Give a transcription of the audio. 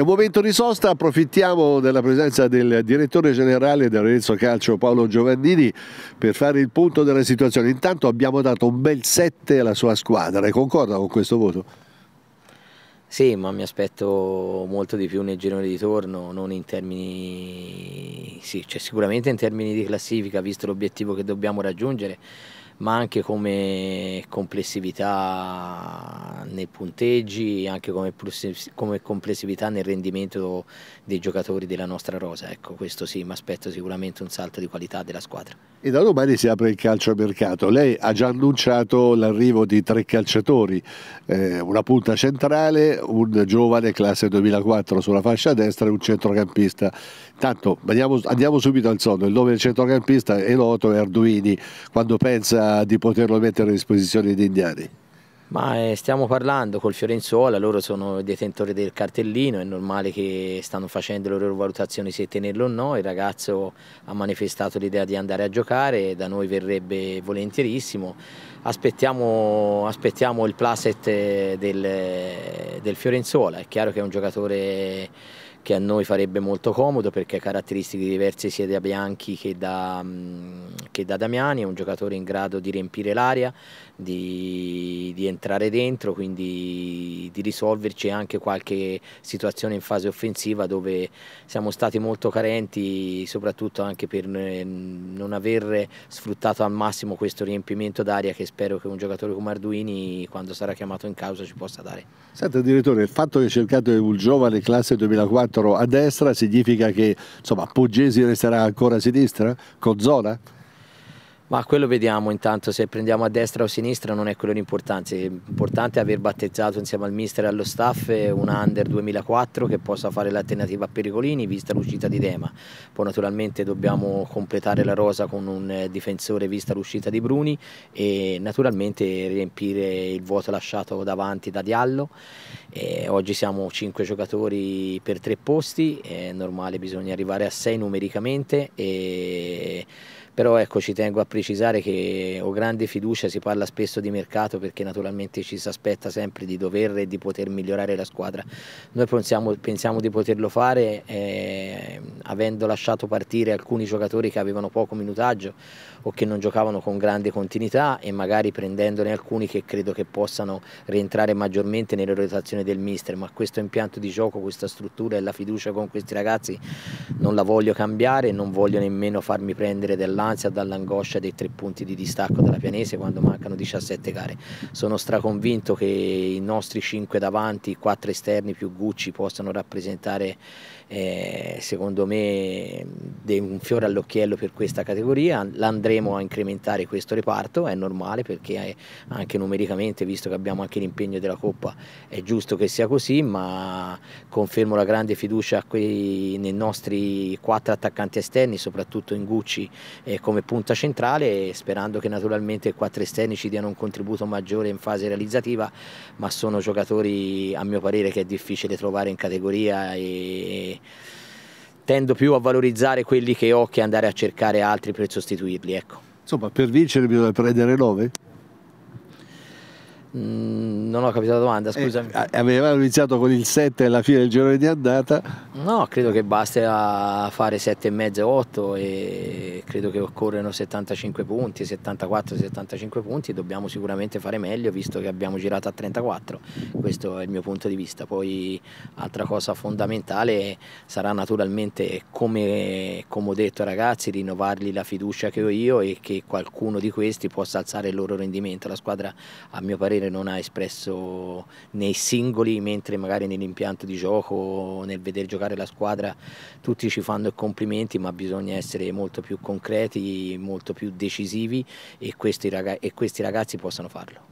È un momento di sosta, approfittiamo della presenza del direttore generale dell'Arezzo Calcio Paolo Giovannini per fare il punto della situazione. Intanto abbiamo dato un bel 7 alla sua squadra, e concorda con questo voto? Sì, ma mi aspetto molto di più nel girone di torno, non in termini, sì, cioè sicuramente in termini di classifica, visto l'obiettivo che dobbiamo raggiungere ma anche come complessività nei punteggi, anche come, come complessività nel rendimento dei giocatori della nostra rosa. Ecco, questo sì, mi aspetto sicuramente un salto di qualità della squadra. E da domani si apre il calcio a mercato. Lei ha già annunciato l'arrivo di tre calciatori, eh, una punta centrale, un giovane classe 2004 sulla fascia destra e un centrocampista. Tanto andiamo, andiamo subito al sonno, il nome del centrocampista è noto, è Arduini. Quando pensa di poterlo mettere a disposizione degli indiani? Ma eh, stiamo parlando col Fiorenzuola, loro sono i detentori del cartellino, è normale che stanno facendo le loro valutazioni se tenerlo o no, il ragazzo ha manifestato l'idea di andare a giocare, da noi verrebbe volentierissimo, aspettiamo, aspettiamo il placet del, del Fiorenzuola, è chiaro che è un giocatore che a noi farebbe molto comodo perché ha caratteristiche diverse sia da Bianchi che da, mm, che da Damiani, è un giocatore in grado di riempire l'aria, di, di, entrare dentro, quindi di risolverci anche qualche situazione in fase offensiva dove siamo stati molto carenti, soprattutto anche per non aver sfruttato al massimo questo riempimento d'aria che spero che un giocatore come Arduini quando sarà chiamato in causa ci possa dare. Senta direttore, il fatto che cercate un giovane classe 2004 4 a destra significa che insomma, Puggesi resterà ancora a sinistra con Zola? Ma quello vediamo intanto se prendiamo a destra o a sinistra non è quello l'importante, l'importante è aver battezzato insieme al mister e allo staff un under 2004 che possa fare l'alternativa a Pericolini vista l'uscita di Dema, poi naturalmente dobbiamo completare la rosa con un eh, difensore vista l'uscita di Bruni e naturalmente riempire il vuoto lasciato davanti da Diallo, e oggi siamo 5 giocatori per 3 posti, è normale bisogna arrivare a 6 numericamente e però ecco, ci tengo a precisare che ho grande fiducia, si parla spesso di mercato perché naturalmente ci si aspetta sempre di dover e di poter migliorare la squadra. Noi pensiamo, pensiamo di poterlo fare eh, avendo lasciato partire alcuni giocatori che avevano poco minutaggio o che non giocavano con grande continuità e magari prendendone alcuni che credo che possano rientrare maggiormente nelle rotazioni del mister, ma questo impianto di gioco, questa struttura e la fiducia con questi ragazzi non la voglio cambiare, non voglio nemmeno farmi prendere dell'anno dall'ansia, dall'angoscia dei tre punti di distacco della Pianese quando mancano 17 gare. Sono straconvinto che i nostri 5 davanti, 4 esterni più Gucci possano rappresentare eh, secondo me un fiore all'occhiello per questa categoria. L'andremo a incrementare questo reparto, è normale perché eh, anche numericamente, visto che abbiamo anche l'impegno della Coppa, è giusto che sia così, ma confermo la grande fiducia nei nostri quattro attaccanti esterni, soprattutto in Gucci, eh, come punta centrale sperando che naturalmente i tre esterni ci diano un contributo maggiore in fase realizzativa ma sono giocatori a mio parere che è difficile trovare in categoria e tendo più a valorizzare quelli che ho che andare a cercare altri per sostituirli ecco. Insomma per vincere bisogna prendere 9? Mm, non ho capito la domanda, eh, scusami. Eh, avevano iniziato con il 7 alla fine del girone di andata? No, credo che basta fare 7,5, 8 e credo che occorrano 75 punti, 74, 75 punti. Dobbiamo sicuramente fare meglio visto che abbiamo girato a 34. Questo è il mio punto di vista. Poi, altra cosa fondamentale sarà naturalmente, come, come ho detto, ragazzi, rinnovargli la fiducia che ho io e che qualcuno di questi possa alzare il loro rendimento. La squadra, a mio parere, giocatore non ha espresso nei singoli, mentre magari nell'impianto di gioco, nel vedere giocare la squadra, tutti ci fanno i complimenti, ma bisogna essere molto più concreti, molto più decisivi e questi, ragazzi, e questi ragazzi possono farlo.